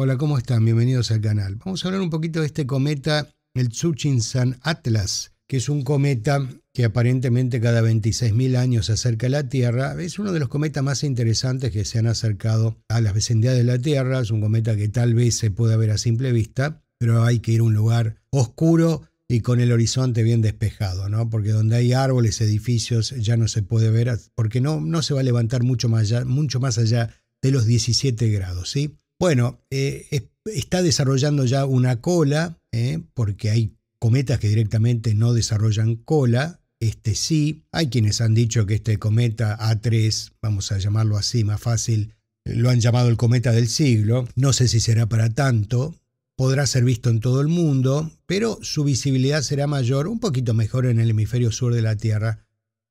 Hola, ¿cómo están? Bienvenidos al canal. Vamos a hablar un poquito de este cometa, el Tsuchinsan Atlas, que es un cometa que aparentemente cada 26.000 años se acerca a la Tierra. Es uno de los cometas más interesantes que se han acercado a las vecindades de la Tierra. Es un cometa que tal vez se pueda ver a simple vista, pero hay que ir a un lugar oscuro y con el horizonte bien despejado, ¿no? Porque donde hay árboles, edificios, ya no se puede ver, porque no, no se va a levantar mucho más allá, mucho más allá de los 17 grados, ¿sí? Bueno, eh, está desarrollando ya una cola, eh, porque hay cometas que directamente no desarrollan cola. Este sí, hay quienes han dicho que este cometa A3, vamos a llamarlo así más fácil, lo han llamado el cometa del siglo. No sé si será para tanto, podrá ser visto en todo el mundo, pero su visibilidad será mayor, un poquito mejor en el hemisferio sur de la Tierra,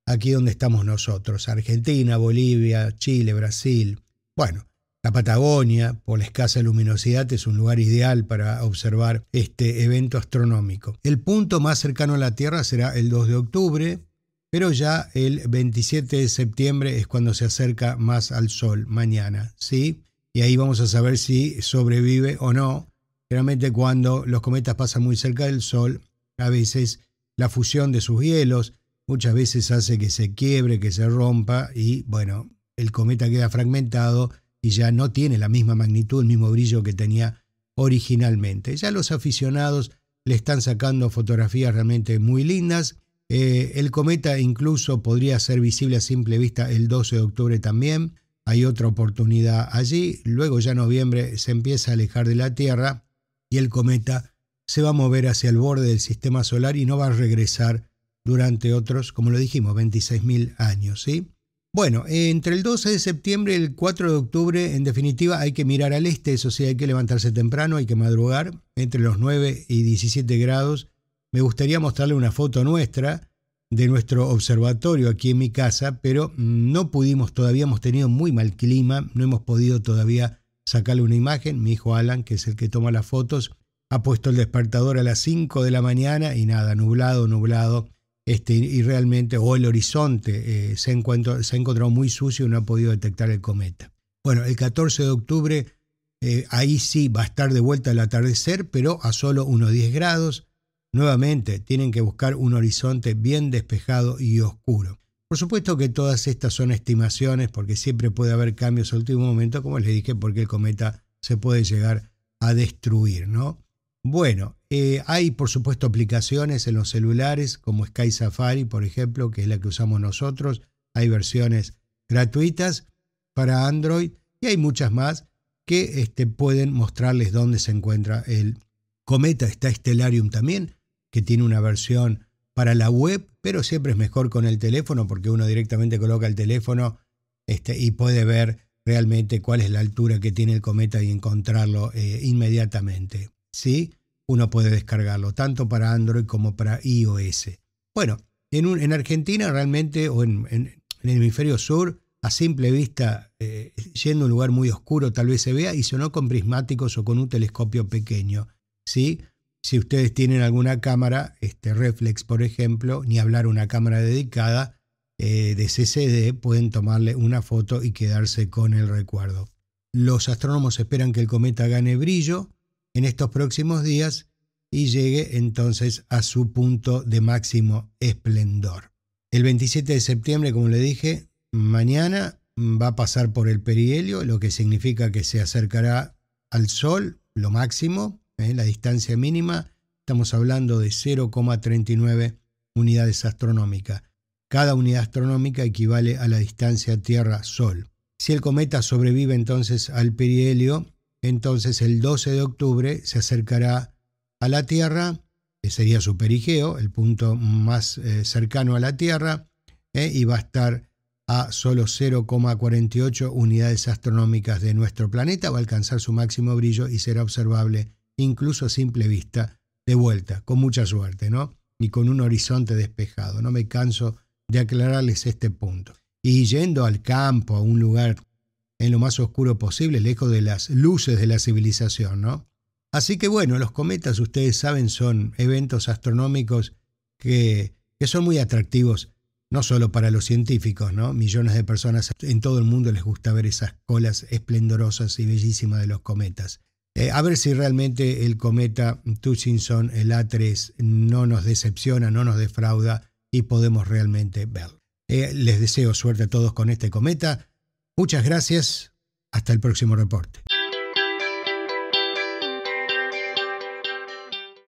aquí donde estamos nosotros, Argentina, Bolivia, Chile, Brasil. Bueno, la Patagonia, por la escasa luminosidad, es un lugar ideal para observar este evento astronómico. El punto más cercano a la Tierra será el 2 de octubre, pero ya el 27 de septiembre es cuando se acerca más al Sol, mañana, ¿sí? Y ahí vamos a saber si sobrevive o no. Generalmente cuando los cometas pasan muy cerca del Sol, a veces la fusión de sus hielos muchas veces hace que se quiebre, que se rompa y bueno, el cometa queda fragmentado y ya no tiene la misma magnitud, el mismo brillo que tenía originalmente. Ya los aficionados le están sacando fotografías realmente muy lindas. Eh, el cometa incluso podría ser visible a simple vista el 12 de octubre también. Hay otra oportunidad allí. Luego ya en noviembre se empieza a alejar de la Tierra y el cometa se va a mover hacia el borde del sistema solar y no va a regresar durante otros, como lo dijimos, 26.000 años. ¿sí? Bueno, entre el 12 de septiembre y el 4 de octubre, en definitiva, hay que mirar al este, eso sí, hay que levantarse temprano, hay que madrugar, entre los 9 y 17 grados. Me gustaría mostrarle una foto nuestra de nuestro observatorio aquí en mi casa, pero mm, no pudimos todavía, hemos tenido muy mal clima, no hemos podido todavía sacarle una imagen. Mi hijo Alan, que es el que toma las fotos, ha puesto el despertador a las 5 de la mañana y nada, nublado, nublado. Este, y realmente, o el horizonte, eh, se, ha encontrado muy sucio y no ha podido detectar el cometa. Bueno, el 14 de octubre, eh, ahí sí va a estar de vuelta el atardecer, pero a solo unos 10 grados. Nuevamente, tienen que buscar un horizonte bien despejado y oscuro. Por supuesto que todas estas son estimaciones, porque siempre puede haber cambios al último momento, como les dije, porque el cometa se puede llegar a destruir, ¿no? Bueno, eh, hay por supuesto aplicaciones en los celulares como Sky Safari, por ejemplo, que es la que usamos nosotros. Hay versiones gratuitas para Android y hay muchas más que este, pueden mostrarles dónde se encuentra el cometa. Está Stellarium también, que tiene una versión para la web, pero siempre es mejor con el teléfono porque uno directamente coloca el teléfono este, y puede ver realmente cuál es la altura que tiene el cometa y encontrarlo eh, inmediatamente. ¿sí? uno puede descargarlo, tanto para Android como para iOS. Bueno, en, Argentina realmente, o en, el hemisferio sur, a simple vista, eh, yendo a un lugar muy oscuro, tal vez se vea, y si no con prismáticos o con un telescopio pequeño. Si ustedes tienen alguna cámara, este reflex, por ejemplo, ni hablar una cámara dedicada eh, de CCD, pueden tomarle una foto y quedarse con el recuerdo. Los astrónomos esperan que el cometa gane brillo, en estos próximos días y llegue entonces a su punto de máximo esplendor. El 27 de septiembre, como le dije, mañana va a pasar por el perihelio, lo que significa que se acercará al Sol, lo máximo, ¿eh? la distancia mínima. Estamos hablando de 0,39 unidades astronómicas. Cada unidad astronómica equivale a la distancia Tierra-Sol. Si el cometa sobrevive entonces al perihelio, entonces el 12 de octubre se acercará a la Tierra, que sería su perigeo, el punto más eh, cercano a la Tierra, eh, y va a estar a solo 0,48 unidades astronómicas de nuestro planeta, va a alcanzar su máximo brillo y será observable incluso a simple vista de vuelta, con mucha suerte, ¿no? Y con un horizonte despejado. No me canso de aclararles este punto. Y yendo al campo, a un lugar en lo más oscuro posible, lejos de las luces de la civilización, ¿no? Así que bueno, los cometas, ustedes saben, son eventos astronómicos que, son muy atractivos, no solo para los científicos, ¿no? Millones de personas en todo el mundo les gusta ver esas colas esplendorosas y bellísimas de los cometas. Eh, a ver si realmente el cometa Tuchinson, el A3, no nos decepciona, no nos defrauda y podemos realmente verlo. Eh, les deseo suerte a todos con este cometa. Muchas gracias. Hasta el próximo reporte.